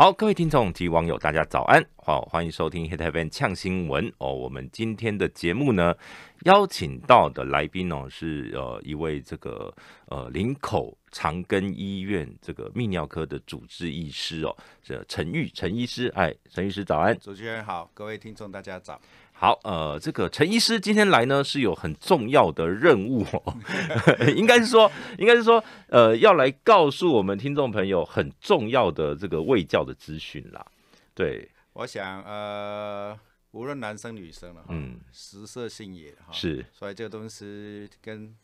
好，各位听众及网友，大家早安，好，欢迎收听《Heaven 呛新闻》哦。我们今天的节目呢，邀请到的来宾哦，是呃一位这个呃林口长庚医院这个泌尿科的主治医师哦，这陈玉陈医师，哎，陈医师早安，主持人好，各位听众大家早。好，呃，这个陈医师今天来呢，是有很重要的任务，应该是说，应该是说，呃，要来告诉我们听众朋友很重要的这个卫教的资讯啦。对，我想，呃，无论男生女生了，嗯，食色性也哈，是，所以这个东西跟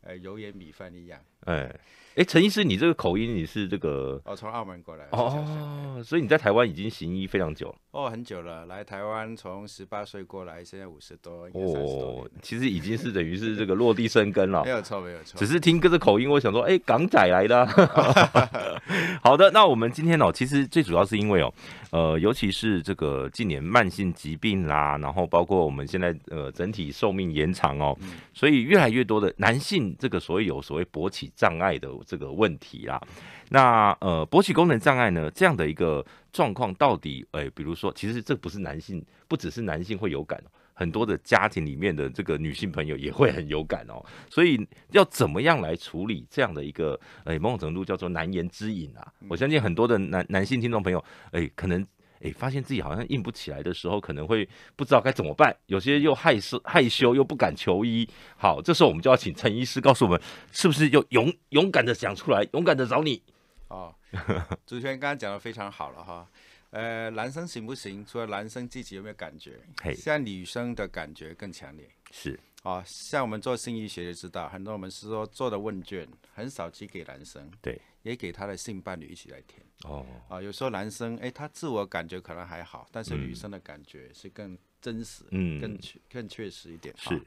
呃油盐米饭一样。哎，哎，陈医师，你这个口音你是这个？哦，从澳门过来哦，所以你在台湾已经行医非常久了哦，很久了，来台湾从十八岁过来，现在五十多哦，其实已经是等于是这个落地生根了，没有错，没有错，只是听哥的口音，我想说，哎，港仔来的。好的，那我们今天哦，其实最主要是因为哦，呃，尤其是这个近年慢性疾病啦，然后包括我们现在呃整体寿命延长哦，所以越来越多的男性这个所谓有所谓勃起。障碍的这个问题啦，那呃，勃起功能障碍呢，这样的一个状况到底，诶，比如说，其实这不是男性，不只是男性会有感，很多的家庭里面的这个女性朋友也会很有感哦，所以要怎么样来处理这样的一个，诶，某种程度叫做难言之隐啊，我相信很多的男男性听众朋友，诶，可能。哎，发现自己好像硬不起来的时候，可能会不知道该怎么办。有些又害羞、害羞又不敢求医。好，这时候我们就要请陈医师告诉我们，是不是就勇勇敢的讲出来，勇敢的找你。哦，持人刚刚讲的非常好了哈。呃，男生行不行？除了男生自己有没有感觉？嘿，像女生的感觉更强烈。是啊，像我们做性医学就知道，很多我们是说做的问卷很少寄给男生。对。也给他的性伴侣一起来填哦啊，有时候男生哎，他自我感觉可能还好，但是女生的感觉是更真实、更确更确实一点是。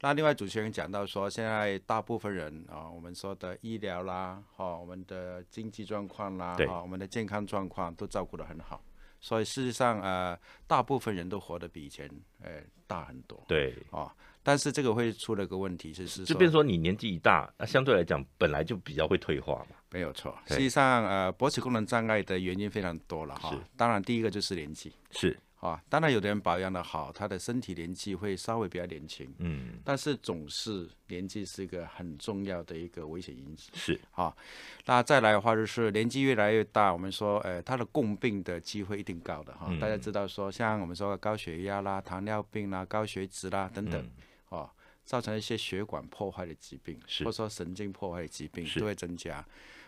那另外主持人讲到说，现在大部分人啊，我们说的医疗啦，哈，我们的经济状况啦，啊，我们的健康状况都照顾得很好，所以事实上呃，大部分人都活得比以前哎大很多对啊。但是这个会出了个问题，就是就比说你年纪一大，那相对来讲本来就比较会退化嘛。没有错，实际上呃，勃起功能障碍的原因非常多了哈。当然第一个就是年纪。是。啊，当然有的人保养的好，他的身体年纪会稍微比较年轻。嗯。但是总是年纪是一个很重要的一个危险因子。是。啊，那再来的话就是年纪越来越大，我们说呃，他的共病的机会一定高的哈。大家知道说像我们说高血压啦、糖尿病啦、高血脂啦等等。造成一些血管破坏的疾病，或者说神经破坏的疾病都会增加，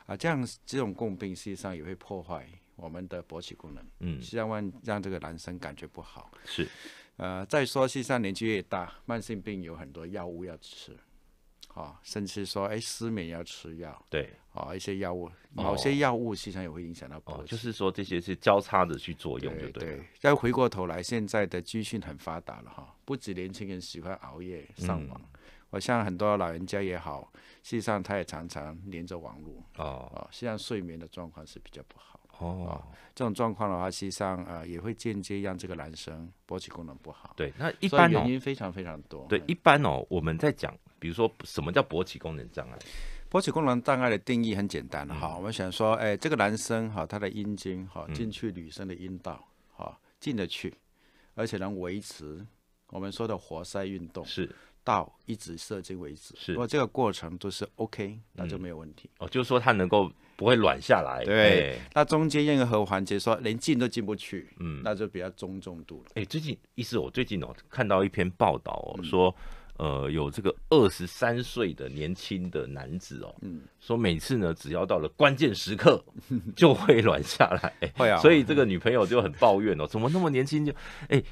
啊，这样这种共病实际上也会破坏我们的勃起功能，嗯，际上让这个男生感觉不好。是，呃，再说实际上年纪越大，慢性病有很多药物要吃。啊，甚至说，哎，失眠要吃药，对，啊，一些药物，某些药物，实际上也会影响到，哦，就是说这些是交叉的去作用，就对。再回过头来，现在的资讯很发达了，哈，不止年轻人喜欢熬夜上网，我像很多老人家也好，实际上他也常常连着网络，哦，实际上睡眠的状况是比较不好，哦，这种状况的话，实际上啊，也会间接让这个男生勃起功能不好，对，那一般哦，原因非常非常多，对，一般哦，我们在讲。比如说，什么叫勃起功能障碍？勃起功能障碍的定义很简单哈。我们想说，哎，这个男生哈，他的阴茎哈进去女生的阴道哈进得去，而且能维持我们说的活塞运动，是到一直射精为止，是。如果这个过程都是 OK，那就没有问题。哦，就是说他能够不会软下来。对。那中间任何环节说连进都进不去，嗯，那就比较中重度了。哎，最近意思我最近哦看到一篇报道哦说。呃，有这个二十三岁的年轻的男子哦，嗯，说每次呢，只要到了关键时刻 就会软下来，会啊，所以这个女朋友就很抱怨哦，怎么那么年轻就，哎，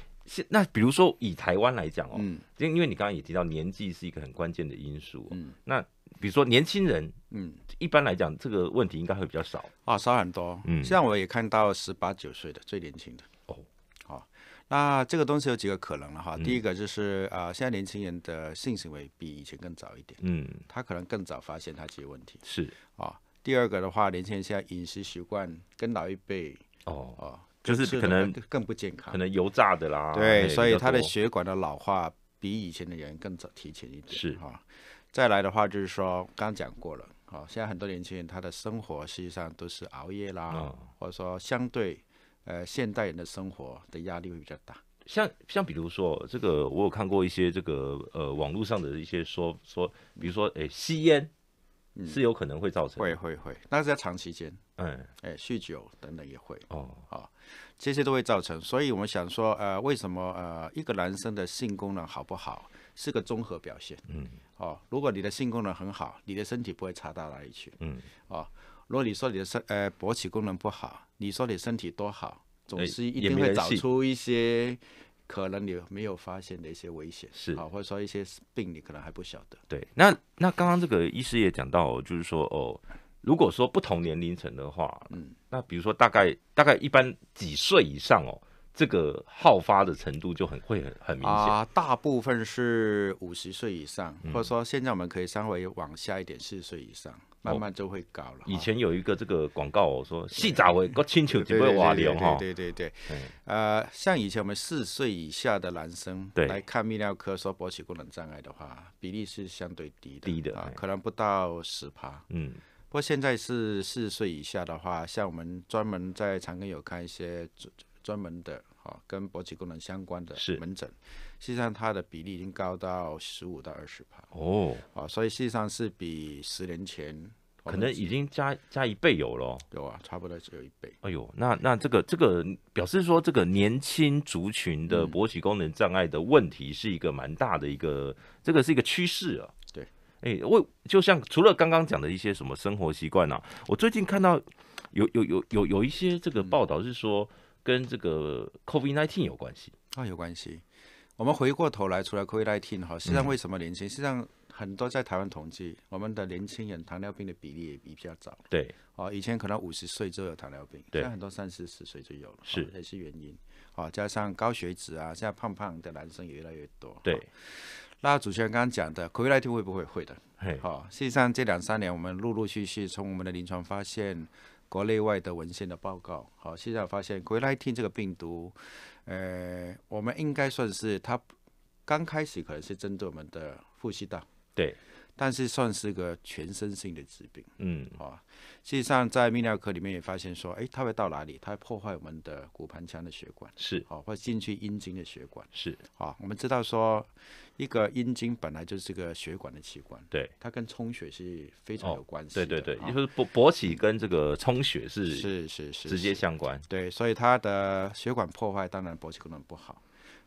那比如说以台湾来讲哦，嗯，因为你刚刚也提到年纪是一个很关键的因素，嗯，那比如说年轻人，嗯，一般来讲这个问题应该会比较少啊，少很多，嗯，像我也看到十八九岁的最年轻的。那这个东西有几个可能了哈，第一个就是啊，现在年轻人的性行为比以前更早一点，嗯，他可能更早发现他这些问题，是啊。第二个的话，年轻人现在饮食习惯跟老一辈哦，哦就是可能更不健康，可能油炸的啦，对，所以他的血管的老化比以前的人更早提前一点，是哈。再来的话就是说，刚讲过了啊，现在很多年轻人他的生活实际上都是熬夜啦，或者说相对。呃，现代人的生活的压力会比较大，像像比如说这个，我有看过一些这个呃网络上的一些说说，比如说诶吸烟是有可能会造成，会会会，那是要长期间，嗯，诶酗酒等等也会，哦，好，这些都会造成，所以我们想说，呃为什么呃一个男生的性功能好不好是个综合表现，嗯，哦，如果你的性功能很好，你的身体不会差到哪里去，嗯，哦。如果你说你的身呃勃起功能不好，你说你身体多好，总是一定会找出一些可能你没有发现的一些危险是，或者说一些病你可能还不晓得。对，那那刚刚这个医师也讲到就是说哦，如果说不同年龄层的话，嗯，那比如说大概大概一般几岁以上哦，这个好发的程度就很会很很明显啊，大部分是五十岁以上，或者说现在我们可以稍微往下一点，四十岁以上。慢慢就会搞了。以前有一个这个广告，我说四早，我搞清楚不会瓦流哈。对对对，呃，像以前我们四岁以下的男生来看泌尿科说勃起功能障碍的话，比例是相对低的，低的啊，可能不到十趴。嗯，不过现在是四岁以下的话，像我们专门在长庚有看一些专专门的。啊，跟勃起功能相关的门诊，实际上它的比例已经高到十五到二十趴。哦，啊，所以实际上是比十年前可能已经加加一倍有了。有啊，差不多只有一倍。哎呦，那那这个这个表示说，这个年轻族群的勃起功能障碍的问题是一个蛮大的一个，这个是一个趋势啊。对，哎，我就像除了刚刚讲的一些什么生活习惯啊，我最近看到有有有有有一些这个报道是说。跟这个 COVID-19 有关系啊？有关系。我们回过头来，除了 COVID-19 哈，实际上为什么年轻？实际上很多在台湾统计，我们的年轻人糖尿病的比例也比较早。对，啊，以前可能五十岁就有糖尿病，现在很多三四十岁就有了，是也是原因。啊，加上高血脂啊，现在胖胖的男生也越来越多。对，那主持人刚刚讲的 COVID-19 会不会会的？对，哈，实际上这两三年我们陆陆续续从我们的临床发现。国内外的文献的报告，好，现在发现冠状 e 这个病毒，呃，我们应该算是它刚开始可能是针对我们的呼吸道，对。但是算是个全身性的疾病，嗯，啊，实际上在泌尿科里面也发现说，哎，它会到哪里？它会破坏我们的骨盆腔的血管，是好，或者进去阴茎的血管，是啊。我们知道说，一个阴茎本来就是个血管的器官，对，它跟充血是非常有关系的，对对对，就是勃勃起跟这个充血是是是直接相关，对，所以它的血管破坏，当然勃起功能不好。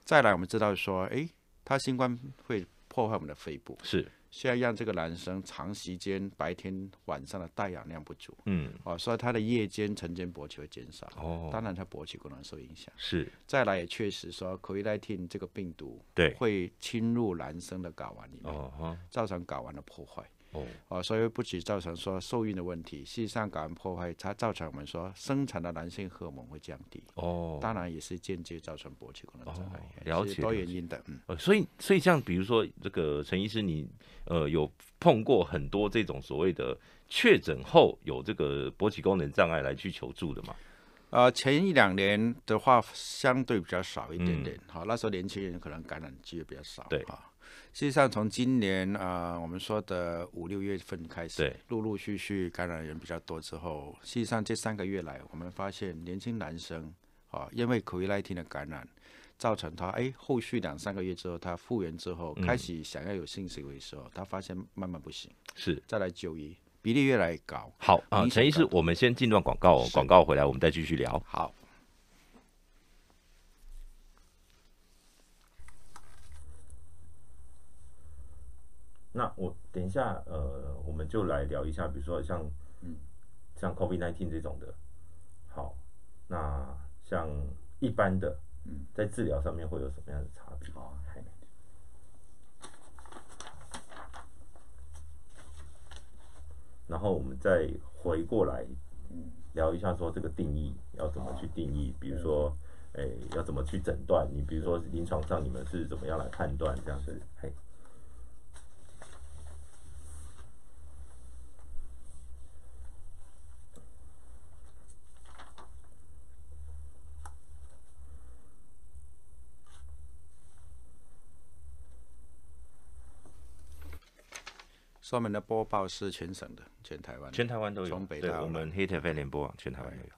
再来，我们知道说，哎，它新冠会破坏我们的肺部，是。现在让这个男生长时间白天晚上的带氧量不足，嗯，哦，所以他的夜间、晨间勃起会减少，哦，当然他勃起功能受影响，是。再来也确实说，柯依莱汀这个病毒对会侵入男生的睾丸里面，哦，造成睾丸的破坏。哦，啊，所以不止造成说受孕的问题，事实上感染破坏它造成我们说生产的男性荷尔蒙会降低。哦，当然也是间接造成勃起功能障碍。了解，多原因的。呃，所以所以像比如说这个陈医师，你呃有碰过很多这种所谓的确诊后有这个勃起功能障碍来去求助的吗？啊，前一两年的话相对比较少一点点，好，那时候年轻人可能感染机会比较少。对哈。事实上，从今年啊，我们说的五六月份开始，陆陆续续感染人比较多之后，事实上这三个月来，我们发现年轻男生啊，因为 k o v i 的感染，造成他哎，后续两三个月之后，他复原之后，开始想要有性行为的时候，他发现慢慢不行，是再来就医比例越来越高。好啊，陈医师，我们先进段广告，广告回来我们再继续聊。好。下呃，我们就来聊一下，比如说像嗯，像 COVID nineteen 这种的，好，那像一般的嗯，在治疗上面会有什么样的差别？然后我们再回过来聊一下，说这个定义要怎么去定义？比如说，哎，要怎么去诊断？你比如说临床上你们是怎么样来判断这样子？嘿。专门的播报是全省的，全台湾，全台湾都有。从北我们 Hit TV 联播网全台湾都有。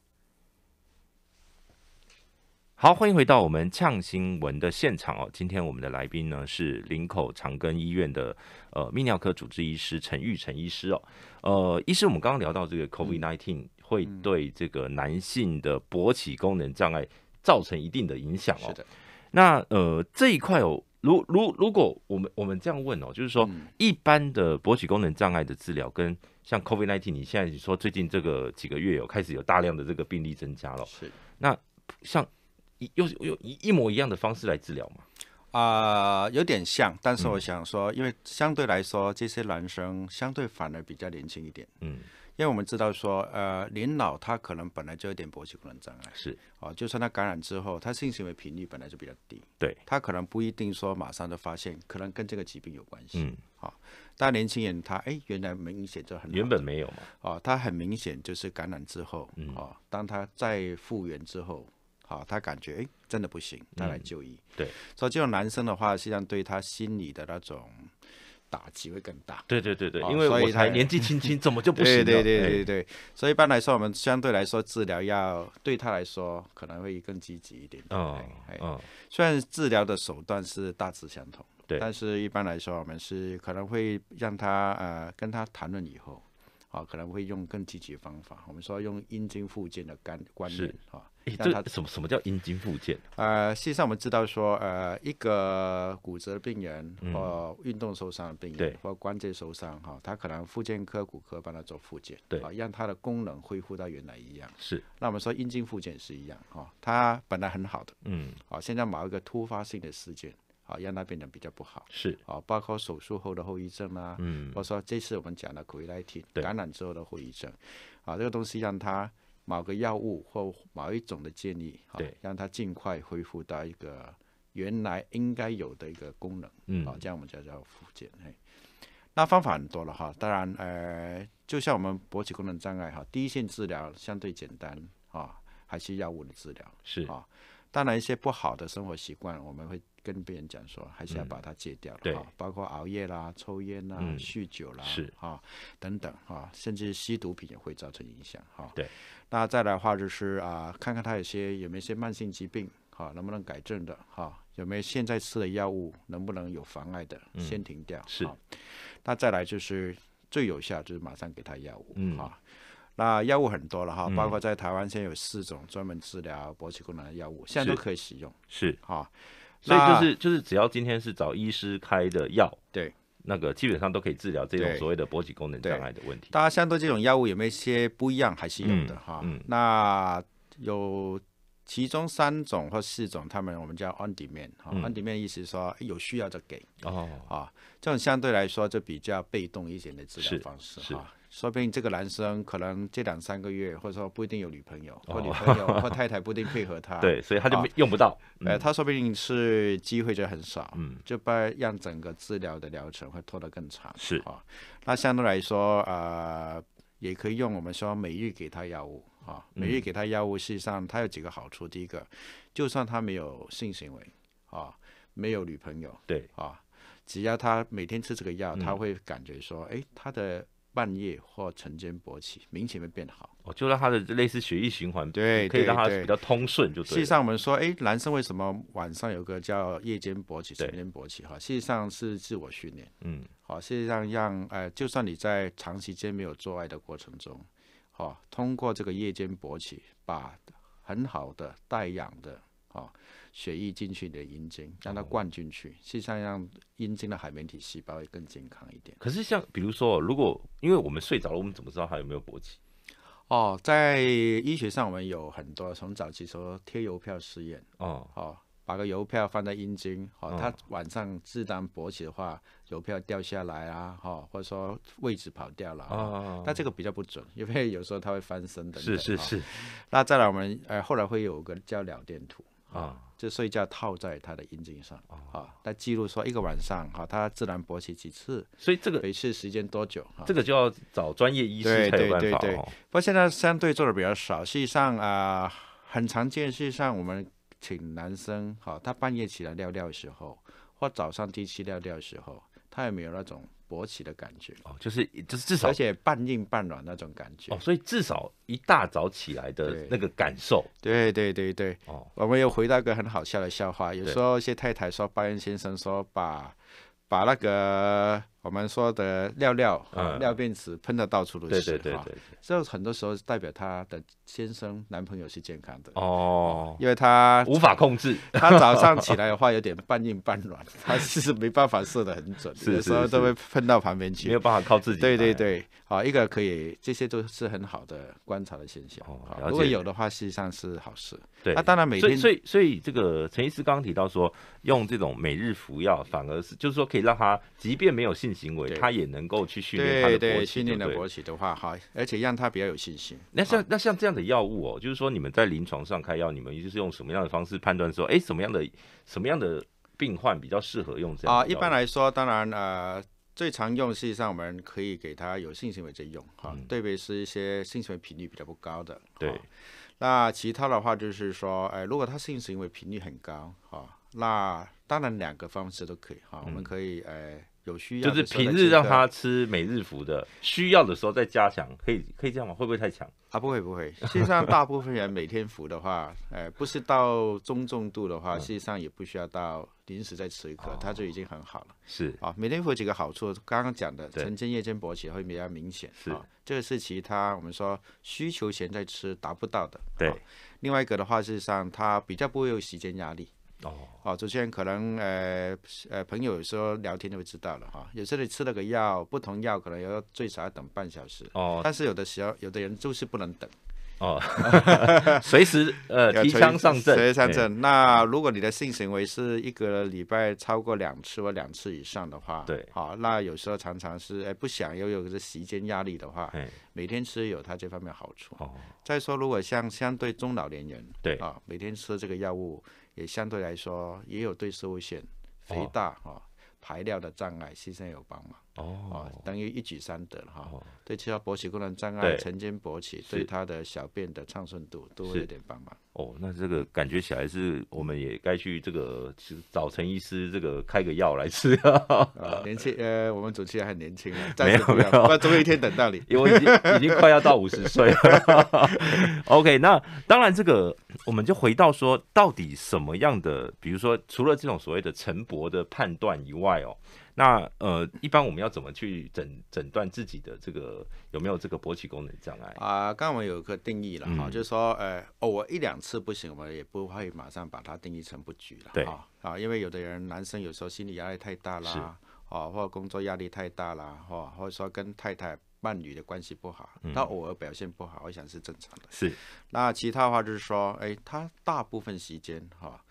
好，欢迎回到我们呛新闻的现场哦。今天我们的来宾呢是林口长庚医院的呃泌尿科主治医师陈玉成医师哦。呃，医师，我们刚刚聊到这个 COVID-19 会对这个男性的勃起功能障碍造成一定的影响哦。是的。那呃这一块哦。如如如果我们我们这样问哦，就是说一般的勃起功能障碍的治疗，跟像 COVID-19，你现在你说最近这个几个月有开始有大量的这个病例增加了，是那像用用一模一样的方式来治疗嘛？啊，有点像，但是我想说，因为相对来说这些男生相对反而比较年轻一点，嗯。因为我们知道说，呃，年老他可能本来就有点勃起功能障碍，是，哦，就算他感染之后，他性行为频率本来就比较低，对，他可能不一定说马上就发现，可能跟这个疾病有关系，嗯，啊，但年轻人他，哎，原来明显就很，原本没有嘛，哦，他很明显就是感染之后，哦，当他再复原之后，好，他感觉哎，真的不行，他来就医，对，所以这种男生的话，实际上对他心理的那种。打击会更大，对对对对，因为我才年纪轻轻怎么就不行？对对对对对，所以一般来说，我们相对来说治疗要对他来说可能会更积极一点。哦哦，虽然治疗的手段是大致相同，对，但是一般来说，我们是可能会让他呃跟他谈论以后，啊，可能会用更积极的方法。我们说用阴茎附件的干观念啊。那他什什么叫阴茎复健？呃，实际上我们知道说，呃，一个骨折病人或运动受伤的病人，或关节受伤哈，他可能复健科、骨科帮他做复健，对，啊，让他的功能恢复到原来一样。是。那我们说阴茎复健是一样哈，他本来很好的，嗯，啊，现在某一个突发性的事件，啊，让他变得比较不好。是。啊，包括手术后的后遗症啊，嗯，或者说这次我们讲的骨髓炎感染之后的后遗症，啊，这个东西让他。某个药物或某一种的建议啊，让它尽快恢复到一个原来应该有的一个功能，嗯，啊，这样我们叫做复健。那方法很多了哈，当然，呃，就像我们勃起功能障碍哈，第一线治疗相对简单啊，还是药物的治疗是啊，当然一些不好的生活习惯，我们会。跟别人讲说，还是要把它戒掉了包括熬夜啦、抽烟啦、酗酒啦，是等等啊，甚至吸毒品也会造成影响哈。对，那再来的话就是啊，看看他有些有没有一些慢性疾病哈，能不能改正的哈，有没有现在吃的药物能不能有妨碍的，先停掉。是，那再来就是最有效就是马上给他药物哈。那药物很多了哈，包括在台湾现在有四种专门治疗勃起功能的药物，现在都可以使用。是啊。所以就是就是，只要今天是找医师开的药，对，那个基本上都可以治疗这种所谓的勃起功能障碍的问题。大家相对这种药物有没有一些不一样？还是有的哈。那有其中三种或四种，他们我们叫 on demand，哈，on demand 意思说有需要就给哦啊，这种相对来说就比较被动一些的治疗方式哈。说不定这个男生可能这两三个月，或者说不一定有女朋友，或女朋友 或太太不一定配合他，对，所以他就用不到。呃，他说不定是机会就很少，嗯，就把让整个治疗的疗程会拖得更长。是啊，那相对来说啊，也可以用我们说每日给他药物啊，每日给他药物，事实上他有几个好处。第一个，就算他没有性行为啊，没有女朋友，对啊，只要他每天吃这个药，他会感觉说，哎，他的。半夜或晨间勃起，明显会变好。哦，就让他的类似血液循环，对，可以让他比较通顺，就对。实际上我们说，哎，男生为什么晚上有个叫夜间勃起、晨间勃起？哈，实际上是自我训练。嗯，好，实际上让哎，就算你在长时间没有做爱的过程中，好，通过这个夜间勃起，把很好的带氧的，好。血液进去你的阴茎，让它灌进去，实际上让阴茎的海绵体细胞会更健康一点。可是像比如说，如果因为我们睡着了，我们怎么知道它有没有勃起？哦，在医学上，我们有很多从早期说贴邮票实验哦，好，把个邮票放在阴茎，好，它晚上自当勃起的话，邮票掉下来啊，哈，或者说位置跑掉了啊，那这个比较不准，因为有时候它会翻身等等。是是是。那再来我们呃后来会有个叫脑电图啊。就睡觉套在他的阴茎上啊，他记录说一个晚上哈，他自然勃起几次，所以这个每次时间多久？哈，这个就要找专业医师才有办法。不过现在相对做的比较少，事实上啊，很常见。事实上，我们请男生哈，他半夜起来尿尿的时候，或早上第一次尿尿的时候，他有没有那种？勃起的感觉哦，就是就是至少，而且半硬半软那种感觉哦，所以至少一大早起来的那个感受，对对对对哦，我们又回到一个很好笑的笑话，有时候一些太太说巴恩先生说把把那个。我们说的尿尿尿便池喷的到处都是，对对对对，就很多时候代表他的先生男朋友是健康的哦，因为他无法控制，他 早上起来的话有点半硬半软，他 是没办法射的很准，有时候都会喷到旁边去，没有办法靠自己。对对对，好一个可以，这些都是很好的观察的现象。如果有的话，实际上是好事。对，那当然每天，所以所以所以这个陈医师刚刚提到说，用这种每日服药，反而是就是说可以让他即便没有性。行为，他也能够去训练他的勃起，对，训练的勃起的话好，而且让他比较有信心。那像那像这样的药物哦，就是说你们在临床上开药，你们就是用什么样的方式判断说，哎，什么样的什么样的病患比较适合用这样啊？一般来说，当然呃，最常用实际上我们可以给他有性行为在用哈，特别是一些性行为频率比较不高的。对，那其他的话就是说，哎，如果他性行为频率很高哈，那当然两个方式都可以哈，我们可以呃。有需要就是平日让他吃每日服的，需要的时候再加强，可以可以这样吗？会不会太强啊？不会不会，实上大部分人每天服的话，呃，不是到中重度的话，实际上也不需要到临时再吃一颗，他就已经很好了。是啊，每天服几个好处，刚刚讲的晨间、夜间勃起会比较明显。是，这个是其他我们说需求前再吃达不到的。对，另外一个的话，事实上他比较不会有时间压力。哦，好，首先可能，呃呃朋友说聊天就会知道了哈。有时候吃了个药，不同药可能要最少要等半小时。哦，但是有的时候，有的人就是不能等。哦，随时，呃，提枪上阵，随时上阵。那如果你的性行为是一个礼拜超过两次或两次以上的话，对，好，那有时候常常是，哎不想又有个时间压力的话，每天吃有它这方面好处。哦，再说如果像相对中老年人，对，啊，每天吃这个药物。也相对来说，也有对社会管、肥大、啊，排尿的障碍、牺牲有帮忙。哦，等于一举三得了哈，对其他勃起功能障碍、晨间勃起，对他的小便的畅顺度都会有点帮忙。哦，那这个感觉起来是，我们也该去这个找陈医师这个开个药来吃啊。年轻，呃，我们主持人很年轻啊，没 有没有，那总有一天等到你，因为已经已经快要到五十岁了。OK，那当然这个我们就回到说，到底什么样的，比如说除了这种所谓的晨勃的判断以外，哦。那呃，一般我们要怎么去诊诊断自己的这个有没有这个勃起功能障碍啊？刚刚有一个定义了哈，就是说，呃，偶尔一两次不行我们也不会马上把它定义成不举了，对啊，啊，因为有的人男生有时候心理压力太大啦，啊，或工作压力太大啦，哈，或者说跟太太伴侣的关系不好，他偶尔表现不好，我想是正常的。是，那其他的话就是说，哎，他大部分时间哈，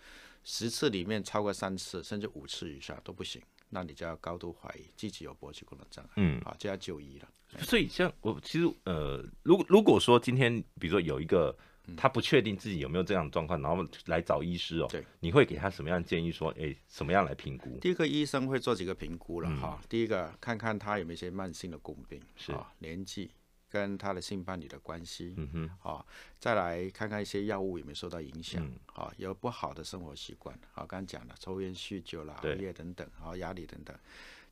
十次里面超过三次，甚至五次以上都不行。那你就要高度怀疑自己有勃起功能障碍，嗯，啊，就要就医了。所以像我其实呃，如果如果说今天比如说有一个他不确定自己有没有这样的状况，然后来找医师哦，对，你会给他什么样的建议？说哎，什么样来评估？第一个医生会做几个评估了哈，第一个看看他有没有一些慢性的共病，是，年纪。跟他的性伴侣的关系，嗯哼，啊，再来看看一些药物有没有受到影响，啊，有不好的生活习惯，啊，刚刚讲了抽烟、酗酒了、熬夜等等，啊，压力等等，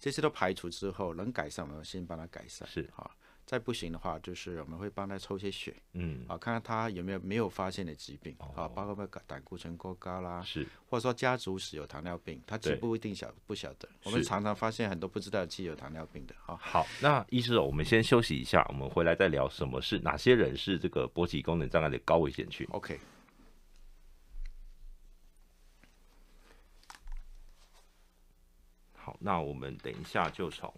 这些都排除之后，能改善的先帮他改善，是啊。再不行的话，就是我们会帮他抽些血，嗯，啊，看看他有没有没有发现的疾病，啊，包括什么胆固醇过高啦，是，或者说家族史有糖尿病，他也不一定晓不晓得，我们常常发现很多不知道自己有糖尿病的，啊，好，那医生，我们先休息一下，我们回来再聊什么事，哪些人是这个勃起功能障碍的高危险群？OK，好，那我们等一下就从。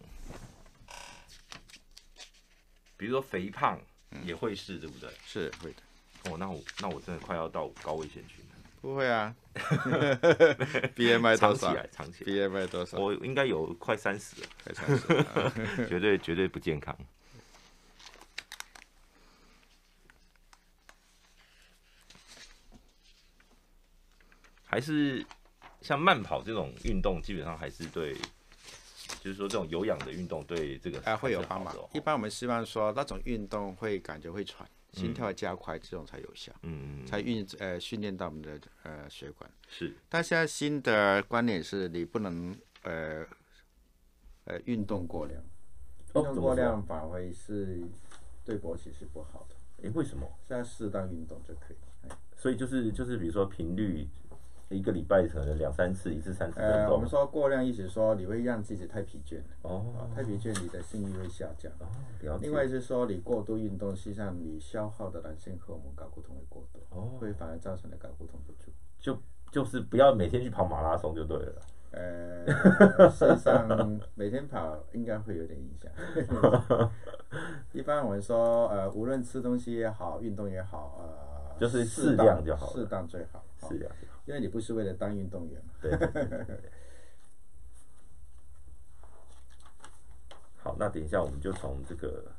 比如说肥胖也会是，对不对？是会的。哦，那我那我真的快要到高危险群了。不会啊，BMI 多少？BMI 多少？我应该有快三十了。绝对绝对不健康。还是像慢跑这种运动，基本上还是对。就是说，这种有氧的运动对这个哎会有帮忙。一般我们希望说，那种运动会感觉会喘、心跳加快，这种才有效。嗯嗯，才运呃训练到我们的呃血管。是。但现在新的观点是你不能呃呃运动过量，运动过量反而是对勃起是不好的。哎，为什么？现在适当运动就可以。所以就是就是，比如说频率。一个礼拜可能两三次，一次三次。呃，我们说过量，意思说你会让自己太疲倦哦。太疲倦，你的性欲会下降。哦，另外是说你过度运动，实际上你消耗的男性荷尔蒙睾固酮会过多。哦。会反而造成的睾固酮不足。就就是不要每天去跑马拉松就对了。呃，实上每天跑应该会有点影响。一般我们说，呃，无论吃东西也好，运动也好，呃，就是适量就好，适当最好。适量。因为你不是为了当运动员嘛。对。好，那等一下我们就从这个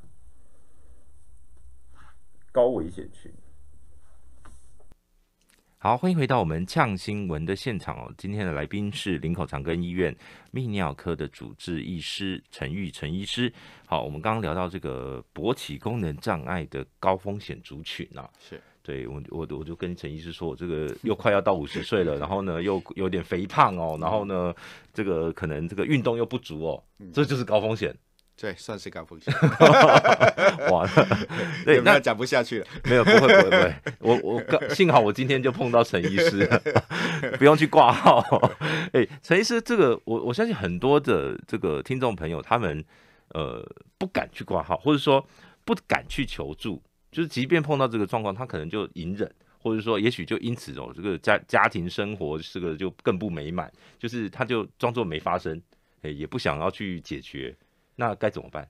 高危险群。好，欢迎回到我们呛新闻的现场哦。今天的来宾是林口长庚医院泌尿科的主治医师陈玉成医师。好，我们刚刚聊到这个勃起功能障碍的高风险族群啊，是。对我，我我就跟陈医师说，我这个又快要到五十岁了，然后呢，又有点肥胖哦，然后呢，这个可能这个运动又不足哦，这就是高风险，对，算是高风险。哇，对，那讲不下去了，没有，不会，不会，不会。我我幸好我今天就碰到陈医师，不用去挂号。哎，陈医师，这个我我相信很多的这个听众朋友，他们呃不敢去挂号，或者说不敢去求助。就是即便碰到这个状况，他可能就隐忍，或者说也许就因此哦，这个家家庭生活这个就更不美满，就是他就装作没发生，哎，也不想要去解决，那该怎么办？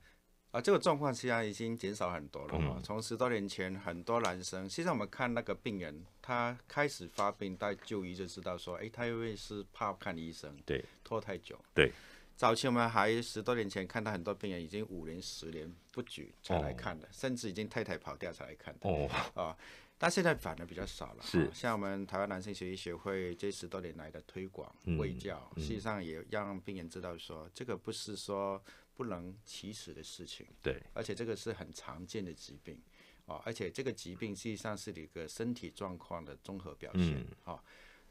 啊，这个状况实际上已经减少很多了，从十多年前，很多男生现在我们看那个病人，他开始发病带就医就知道说，哎，他因为是怕看医生，对，拖太久，对。早期我们还十多年前看到很多病人已经五年十年不举才来看的，甚至已经太太跑掉才来看的。哦，啊，但现在反而比较少了。是，像我们台湾男性学医学会这十多年来的推广、卫教，实际上也让病人知道说，这个不是说不能起齿的事情。对，而且这个是很常见的疾病，哦，而且这个疾病实际上是一个身体状况的综合表现。嗯，啊，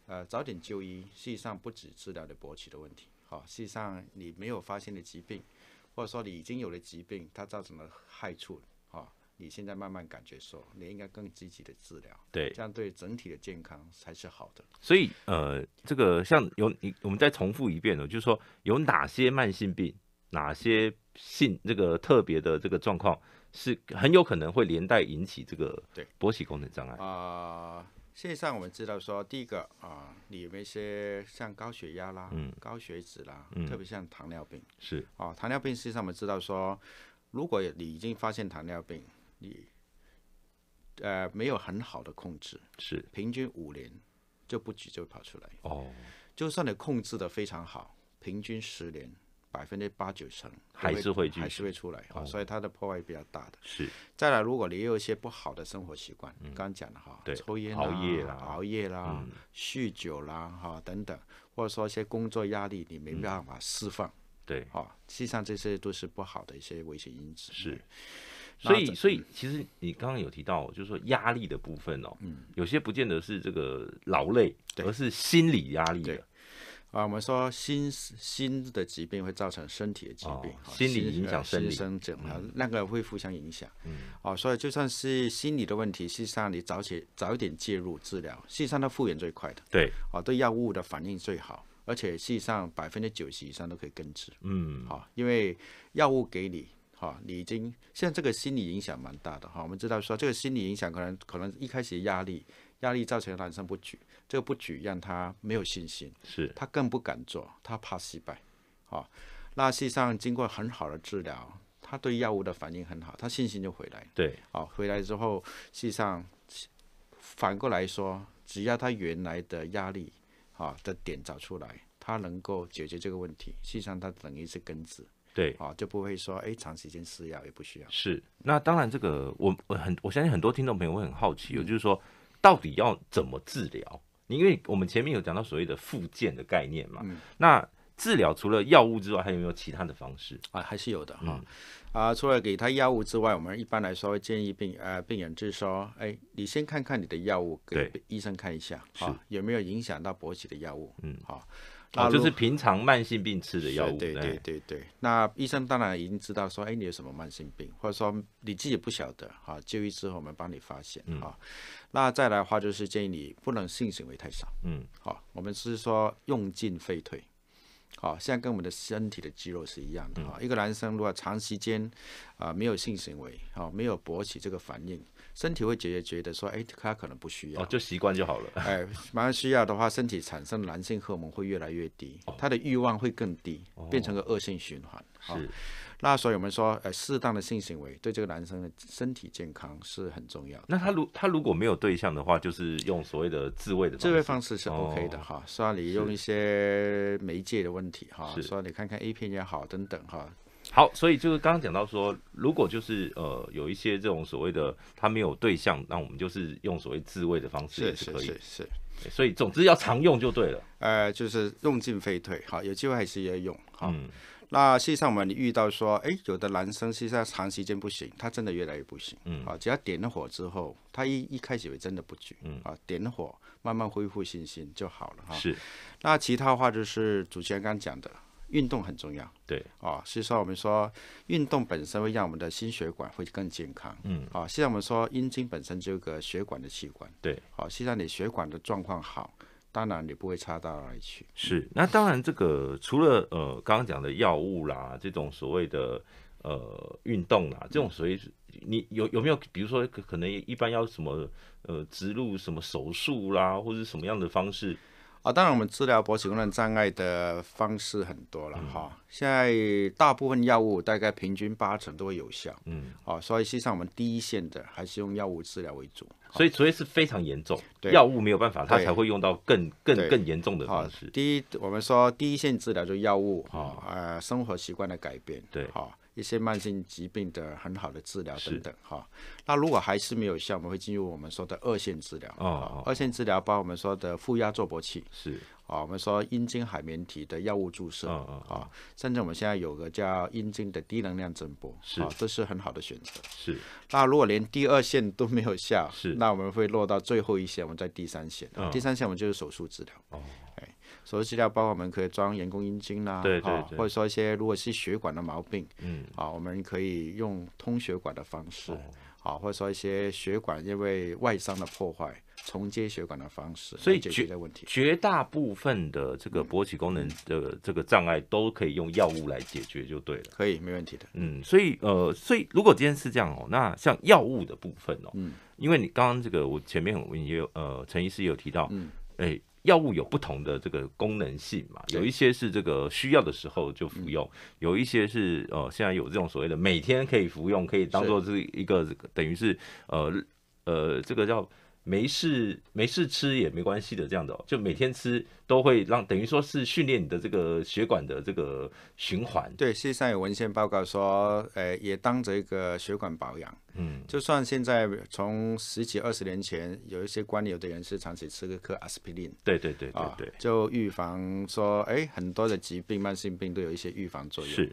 呃，早点就医，实际上不止治疗的勃起的问题。好，实际上你没有发现的疾病，或者说你已经有了疾病，它造成了害处，哈，你现在慢慢感觉说，你应该更积极的治疗，对，这样对整体的健康才是好的。所以，呃，这个像有你，我们再重复一遍呢，就是说有哪些慢性病，哪些性这个特别的这个状况，是很有可能会连带引起这个对勃起功能障碍啊。实际上我们知道说，第一个啊，你有一些像高血压啦、高血脂啦，特别像糖尿病是啊，糖尿病实际上我们知道说，如果你已经发现糖尿病，你呃没有很好的控制是，平均五年就不举就跑出来哦，就算你控制的非常好，平均十年。百分之八九成还是会还是会出来哈，所以它的破坏比较大的。是，再来如果你有一些不好的生活习惯，刚刚讲的哈，对，抽烟啦、熬夜啦、酗酒啦、哈等等，或者说一些工作压力你没办法释放，对，哈，实际上这些都是不好的一些危险因子。是，所以所以其实你刚刚有提到，就是说压力的部分哦，嗯，有些不见得是这个劳累，而是心理压力的。啊，我们说心心的疾病会造成身体的疾病，心理影响生理，生整症那个会互相影响。嗯，哦，所以就算是心理的问题，实际上你早起早一点介入治疗，实际上它复原最快的。对，哦，对药物的反应最好，而且实际上百分之九十以上都可以根治。嗯，哦，因为药物给你，哈，你已经现在这个心理影响蛮大的哈，我们知道说这个心理影响可能可能一开始压力压力造成男生不举。这个不举让他没有信心，是他更不敢做，他怕失败，啊，那实际上经过很好的治疗，他对药物的反应很好，他信心就回来。对，啊，回来之后，实际上反过来说，只要他原来的压力，啊的点找出来，他能够解决这个问题。实际上，他等于是根治。对，啊，就不会说哎，长时间吃药也不需要。是，那当然这个我我很我相信很多听众朋友会很好奇，就是说到底要怎么治疗？因为我们前面有讲到所谓的复健的概念嘛，那治疗除了药物之外，还有没有其他的方式？啊，还是有的哈。啊，除了给他药物之外，我们一般来说建议病呃病人就是说，哎，你先看看你的药物，给医生看一下，啊，有没有影响到勃起的药物？嗯，好。哦，就是平常慢性病吃的药物，对对对对。那医生当然已经知道说，哎，你有什么慢性病，或者说你自己不晓得，哈，就医之后我们帮你发现，啊，那再来的话就是建议你不能性行为太少，嗯，好，我们是说用进废退，好，现在跟我们的身体的肌肉是一样的，哈，一个男生如果长时间啊没有性行为，哈，没有勃起这个反应。身体会觉得觉得说，哎，他可能不需要，就习惯就好了。哎，马上需要的话，身体产生男性荷尔蒙会越来越低，他的欲望会更低，变成个恶性循环。是，那所以我们说，呃，适当的性行为对这个男生的身体健康是很重要。那他如他如果没有对象的话，就是用所谓的自慰的自慰方式是 OK 的哈。所以你用一些媒介的问题哈，所以你看看 A 片也好，等等哈。好，所以就是刚刚讲到说，如果就是呃有一些这种所谓的他没有对象，那我们就是用所谓自慰的方式也是可以。是，所以总之要常用就对了。呃，就是用进废退，好，有机会还是要用。嗯，那实际上我你遇到说，哎，有的男生实际上长时间不行，他真的越来越不行。嗯，啊，只要点了火之后，他一一开始会真的不举。嗯，啊，点了火慢慢恢复信心就好了。哈，是。那其他的话就是主持人刚讲的。运动很重要，对啊，所以说我们说运动本身会让我们的心血管会更健康，嗯啊，现在我们说阴茎本身就有个血管的器官，对，好，现在你血管的状况好，当然你不会差到哪里去。是，那当然这个除了呃刚刚讲的药物啦，这种所谓的呃运动啦，这种所谓你有有没有，比如说可能一般要什么呃植入什么手术啦，或者什么样的方式？啊，当然，我们治疗勃起功能障碍的方式很多了哈。现在大部分药物大概平均八成都会有效，嗯，好，所以实际上我们第一线的还是用药物治疗为主。所以，所以是非常严重，药物没有办法，他才会用到更、更、更严重的方式。第一，我们说第一线治疗就药物，哈，呃，生活习惯的改变，对，好。一些慢性疾病的很好的治疗等等哈，那如果还是没有效，我们会进入我们说的二线治疗哦，二线治疗包括我们说的负压坐勃器是啊，我们说阴茎海绵体的药物注射啊甚至我们现在有个叫阴茎的低能量震波是，这是很好的选择是。那如果连第二线都没有效是，那我们会落到最后一线，我们在第三线啊，第三线我们就是手术治疗哦，所有资料包括我们可以装人工阴茎啦，哈，或者说一些如果是血管的毛病，嗯，啊，我们可以用通血管的方式，啊，或者说一些血管因为外伤的破坏，重接血管的方式，所以解决的问题，绝大部分的这个勃起功能的这个障碍都可以用药物来解决就对了，可以，没问题的，嗯，所以呃，所以如果今天是这样哦，那像药物的部分哦，嗯，因为你刚刚这个我前面我也有呃，陈医师有提到，嗯，哎。药物有不同的这个功能性嘛，有一些是这个需要的时候就服用，有一些是呃现在有这种所谓的每天可以服用，可以当做是一个等于是呃呃这个叫。没事，没事吃也没关系的，这样的哦，就每天吃都会让等于说是训练你的这个血管的这个循环。对，实上有文献报告说，呃，也当这一个血管保养。嗯，就算现在从十几二十年前，有一些官僚的人是长期吃个阿司匹林。对对对对对，就预防说，哎，很多的疾病、慢性病都有一些预防作用。是。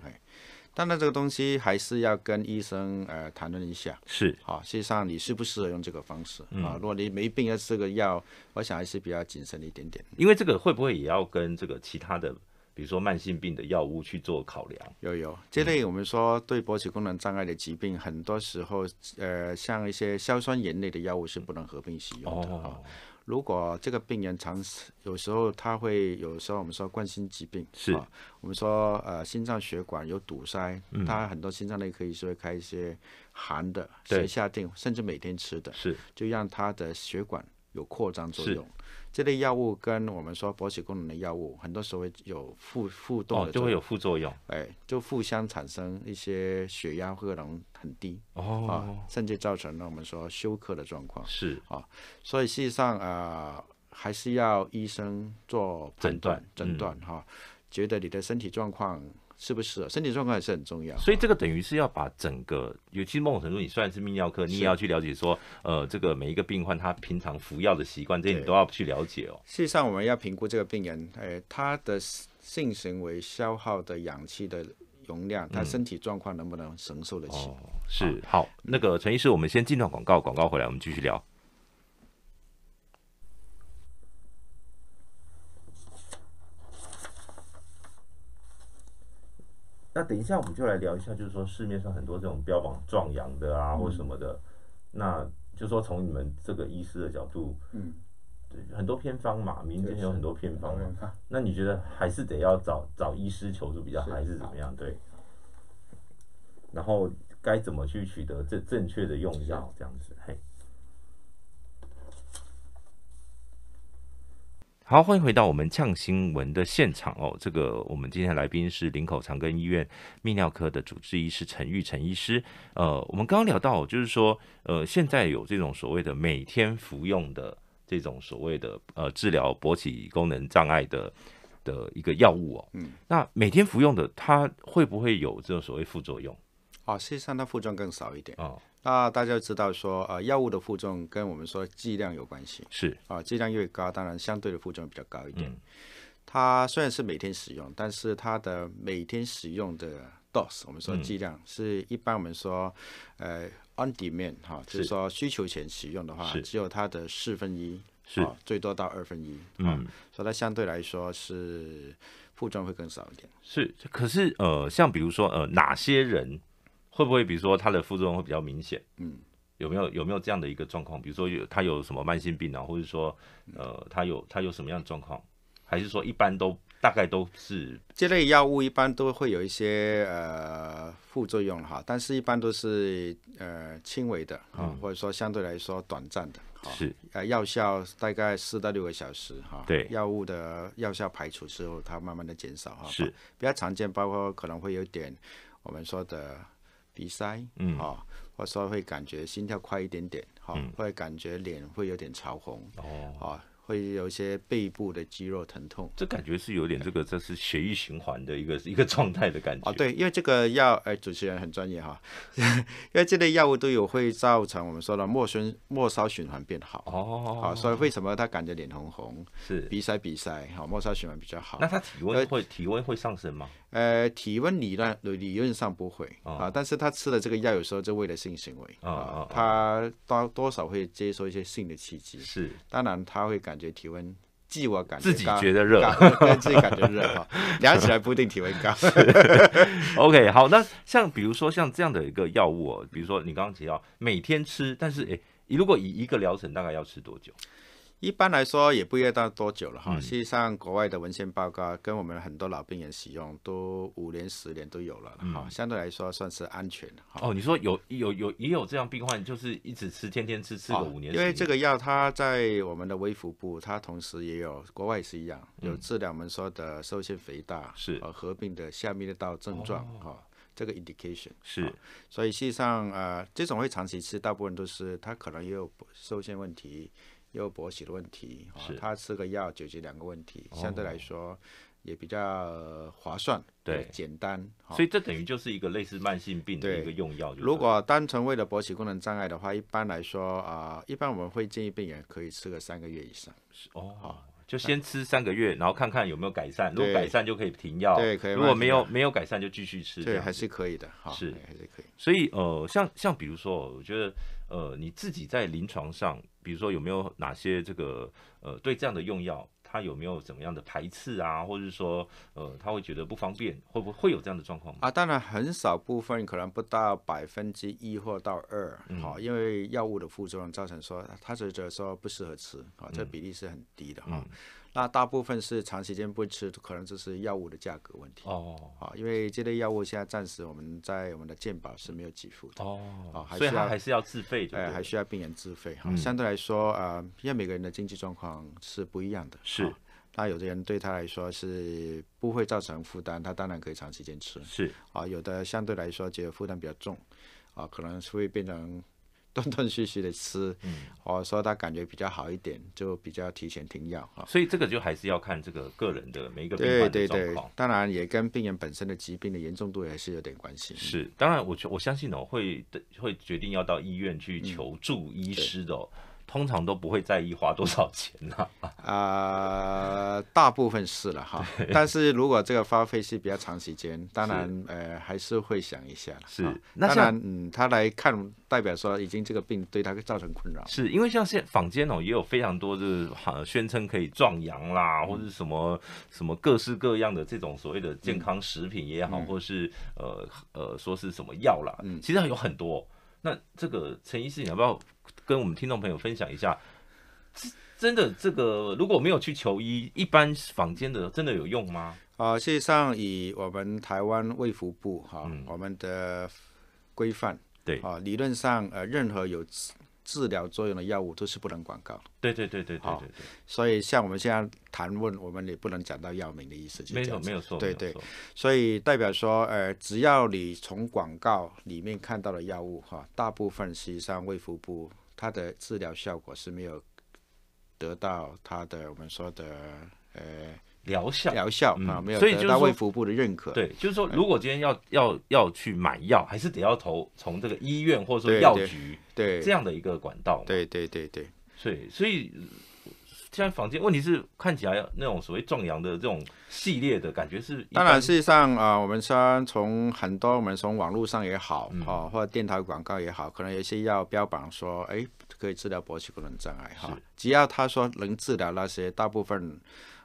但那这个东西还是要跟医生呃谈论一下。是，好，实际上你适不适合用这个方式啊？如果你没病吃这个药，我想还是比较谨慎一点点。因为这个会不会也要跟这个其他的，比如说慢性病的药物去做考量？有有，这类我们说对勃起功能障碍的疾病，很多时候呃，像一些硝酸盐类的药物是不能合并使用的。啊。如果这个病人常，有时候他会有时候我们说冠心疾病，是啊，我们说呃心脏血管有堵塞，他很多心脏类可以说开一些寒的，先下定，甚至每天吃的，是就让他的血管有扩张作用。这类药物跟我们说勃起功能的药物，很多时候有副互动哦，就会有副作用。哎，就互相产生一些血压可能很低哦，甚至造成了我们说休克的状况。是啊，所以事实上啊，还是要医生做诊断诊断哈，觉得你的身体状况。是不是身体状况还是很重要？所以这个等于是要把整个，尤其是某种程度，你虽然是泌尿科，你也要去了解说，呃，这个每一个病患他平常服药的习惯，这些你都要去了解哦。事实上，我们要评估这个病人，呃，他的性行为消耗的氧气的容量，他身体状况能不能承受得起？是好，那个陈医师，我们先进段广告，广告回来我们继续聊。那等一下，我们就来聊一下，就是说市面上很多这种标榜壮阳的啊，或什么的，那就说从你们这个医师的角度，嗯，对，很多偏方嘛，民间有很多偏方嘛，那你觉得还是得要找找医师求助比较，还是怎么样？对，然后该怎么去取得正正确的用药这样子？嘿。好，欢迎回到我们呛新闻的现场哦。这个我们今天的来宾是林口长庚医院泌尿科的主治医师陈玉成医师。呃，我们刚刚聊到，就是说，呃，现在有这种所谓的每天服用的这种所谓的呃治疗勃起功能障碍的的一个药物哦。嗯，那每天服用的，它会不会有这种所谓副作用？啊，事实上，它副作用更少一点啊。那大家知道说，呃，药物的负重跟我们说剂量有关系，是啊，剂量越高，当然相对的负重比较高一点。嗯，它虽然是每天使用，但是它的每天使用的 dose，我们说剂量，是一般我们说，呃，on demand 哈，就是说需求前使用的话，只有它的四分一，是最多到二分一，嗯，所以它相对来说是负重会更少一点。是，可是呃，像比如说呃，哪些人？会不会，比如说它的副作用会比较明显？嗯，有没有有没有这样的一个状况？比如说有它有什么慢性病啊，或者说呃它有它有什么样的状况，还是说一般都大概都是这类药物一般都会有一些呃副作用哈，但是一般都是呃轻微的，或者说相对来说短暂的，是呃药效大概四到六个小时哈，对药物的药效排除之后，它慢慢的减少哈，是比较常见，包括可能会有点我们说的。鼻塞，嗯啊，或者说会感觉心跳快一点点，哈，会感觉脸会有点潮红，哦，啊，会有一些背部的肌肉疼痛。这感觉是有点这个，这是血液循环的一个 一个状态的感觉。啊，对，因为这个药，哎，主持人很专业哈，因为这类药物都有会造成我们说的末循末梢循环变好。哦，好，所以为什么他感觉脸红红？是鼻塞鼻塞，哦，末梢循环比较好。那他体温会体温会上升吗？呃，体温理论理论上不会啊，但是他吃了这个药，有时候就为了性行为啊啊，他多多少会接受一些性的刺激，是，当然他会感觉体温，自我感，自己觉得热，自己感觉热哈，量起来不一定体温高。OK，好，那像比如说像这样的一个药物，比如说你刚刚提到每天吃，但是哎，如果以一个疗程大概要吃多久？一般来说，也不约到多久了哈。事实上，国外的文献报告跟我们很多老病人使用都五年、十年都有了哈。相对来说，算是安全的哈。哦，你说有有有也有这样病患，就是一直吃，天天吃，吃了五年。因为这个药，它在我们的微服部，它同时也有国外是一样，有治疗我们说的受限肥大是呃合并的下面那道症状哈，这个 indication 是，所以实上啊，这种会长期吃，大部分都是它可能也有受限问题。又勃起的问题，是他吃个药解决两个问题，相对来说也比较划算，对，简单。所以这等于就是一个类似慢性病的一个用药。如果单纯为了勃起功能障碍的话，一般来说啊，一般我们会建议病人可以吃个三个月以上。是哦，就先吃三个月，然后看看有没有改善。如果改善就可以停药。对，可以。如果没有没有改善就继续吃。对，还是可以的，哈，是还是可以。所以呃，像像比如说，我觉得。呃，你自己在临床上，比如说有没有哪些这个呃，对这样的用药，他有没有怎么样的排斥啊，或者说呃，他会觉得不方便，会不会有这样的状况吗？啊，当然很少部分，可能不到百分之一或到二，好，因为药物的副作用造成说，他觉得说不适合吃啊，这比例是很低的哈。那大部分是长时间不吃，可能就是药物的价格问题。哦啊，因为这类药物现在暂时我们在我们的健保是没有给付的。哦哦。啊，所以还还是要自费的。哎，还需要病人自费哈。嗯。相对来说，呃，因为每个人的经济状况是不一样的。是。那有的人对他来说是不会造成负担，他当然可以长时间吃。是。啊，有的相对来说觉得负担比较重，啊，可能是会变成。断断续续的吃，嗯，哦，说他感觉比较好一点，就比较提前停药哈。所以这个就还是要看这个个人的每一个病况状况。当然也跟病人本身的疾病的严重度也是有点关系。是，当然我我相信哦，会会决定要到医院去求助医师的。通常都不会在意花多少钱呐。啊，大部分是了哈。但是如果这个花费是比较长时间，当然呃还是会想一下。是，那当然，嗯，他来看代表说已经这个病对他造成困扰。是因为像现坊间哦也有非常多的像宣称可以壮阳啦，或者什么什么各式各样的这种所谓的健康食品也好，或是呃呃说是什么药啦，嗯，其实有很多。那这个陈医师，你要不要跟我们听众朋友分享一下？真的，这个如果没有去求医，一般坊间的真的有用吗？啊，事实上以我们台湾卫福部哈，我们的规范，对啊，理论上呃，任何有。治疗作用的药物都是不能广告。对对对对对对对。所以像我们现在谈论，我们也不能讲到药名的意思，就。没有没有错。对对。所以代表说，呃，只要你从广告里面看到的药物，哈，大部分实际上胃腹部它的治疗效果是没有得到它的我们说的呃。疗效疗效啊，没有得到卫福部的认可。对，就是说，如果今天要要要去买药，还是得要投从这个医院或者说药局对这样的一个管道。对对对对，所以所以现在房间问题是看起来那种所谓壮阳的这种系列的感觉是，当然事实上啊，我们虽然从很多我们从网络上也好啊，或者电台广告也好，可能有些药标榜说，哎，可以治疗勃起功能障碍哈，只要他说能治疗那些大部分。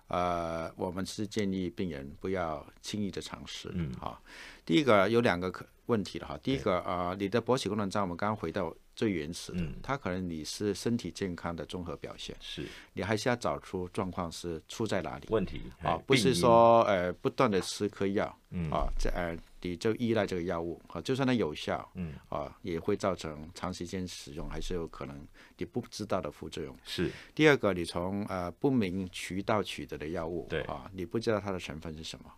呃，我们是建议病人不要轻易的尝试嗯，哈。第一个有两个可问题的哈。第一个啊，你的勃起功能，在我们刚刚回到最原始，的，它可能你是身体健康的综合表现。是，你还是要找出状况是出在哪里。问题啊，不是说呃，不断的吃颗药啊，这呃你就依赖这个药物啊，就算它有效，嗯啊，也会造成长时间使用还是有可能你不知道的副作用。是。第二个，你从呃不明渠道取得的药物，对啊，你不知道它的成分是什么，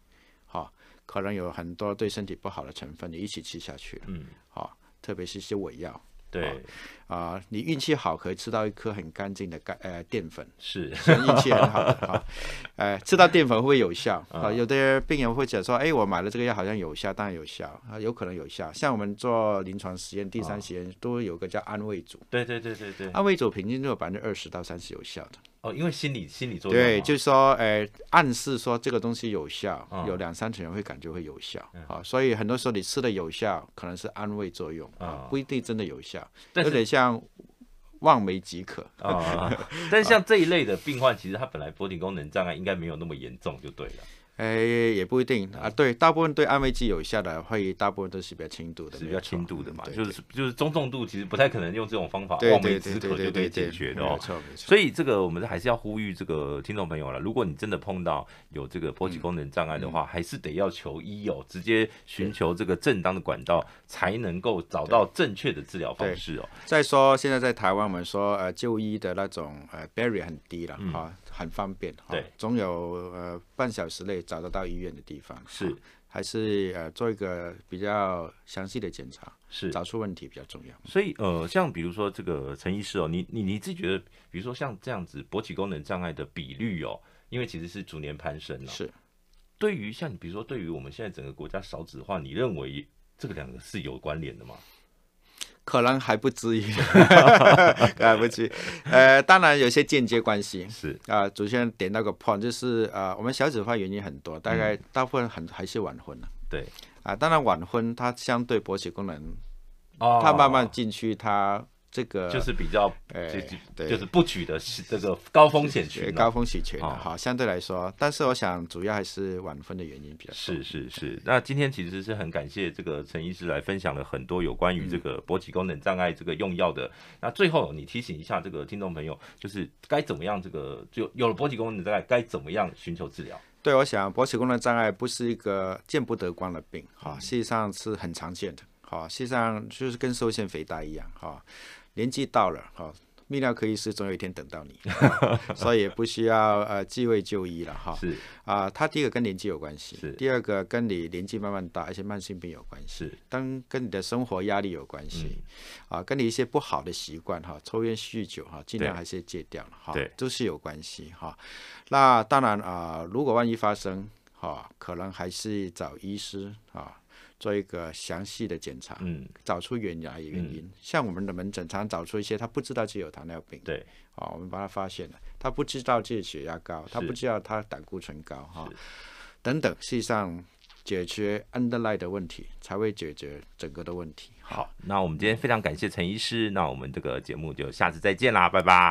啊，可能有很多对身体不好的成分，你一起吃下去，嗯，好，特别是些伪药，对。啊，你运气好可以吃到一颗很干净的干呃淀粉，是运气很好。好，呃，吃到淀粉会有效啊。有的病人会讲说，哎，我买了这个药好像有效，当然有效啊，有可能有效。像我们做临床实验、第三实验都有个叫安慰组。对对对对对，安慰组平均都有百分之二十到三十有效的。哦，因为心理心理作用。对，就是说，呃，暗示说这个东西有效，有两三成人会感觉会有效啊。所以很多时候你吃的有效，可能是安慰作用啊，不一定真的有效。有点像。望梅即可啊！但像这一类的病患，其实他本来博体功能障碍应该没有那么严重，就对了。诶，也不一定啊。对，大部分对安慰剂有效的，会大部分都是比较轻度的，是比较轻度的嘛。就是就是中重度其实不太可能用这种方法望梅止渴就可以解决的哦。没错没错。所以这个我们还是要呼吁这个听众朋友了，如果你真的碰到有这个勃起功能障碍的话，还是得要求医哦，直接寻求这个正当的管道，才能够找到正确的治疗方式哦。再说，现在在台湾，我们说呃就医的那种呃 barrier 很低了啊。很方便，对，总有呃半小时内找得到医院的地方是，还是呃做一个比较详细的检查是，找出问题比较重要。所以呃，像比如说这个陈医师哦，你你你自己觉得，比如说像这样子勃起功能障碍的比率哦，因为其实是逐年攀升了。是，对于像你比如说，对于我们现在整个国家少子化，你认为这个两个是有关联的吗？可能还不至于，还不于。呃，当然有些间接关系是啊。主持人点那个 point，就是啊，我们小子肪原因很多，大概大部分很还是晚婚了。对啊，当然晚婚它相对勃起功能，它慢慢进去它。这个就是比较呃，对，就是不举的这个高风险群，高风险群，好，相对来说，但是我想主要还是晚婚的原因比较是是是。那今天其实是很感谢这个陈医师来分享了很多有关于这个勃起功能障碍这个用药的。那最后你提醒一下这个听众朋友，就是该怎么样这个就有了勃起功能障碍该怎么样寻求治疗？对，我想勃起功能障碍不是一个见不得光的病，哈，实际上是很常见的，哈，实际上就是跟受腺肥大一样，哈。年纪到了哈，泌尿科医师总有一天等到你，所以不需要呃忌讳就医了哈。是啊，他第一个跟年纪有关系，第二个跟你年纪慢慢大，而且慢性病有关系，当跟你的生活压力有关系，啊，跟你一些不好的习惯哈，抽烟酗酒哈，尽量还是戒掉哈，都是有关系哈。那当然啊，如果万一发生哈，可能还是找医师啊。做一个详细的检查，嗯，找出原牙原因。像我们的门诊常找出一些他不知道自己有糖尿病，对，啊，我们把他发现了，他不知道自己血压高，他不知道他胆固醇高，哈，等等。实际上，解决 u n d e r l i e 的问题，才会解决整个的问题。好，那我们今天非常感谢陈医师，那我们这个节目就下次再见啦，拜拜。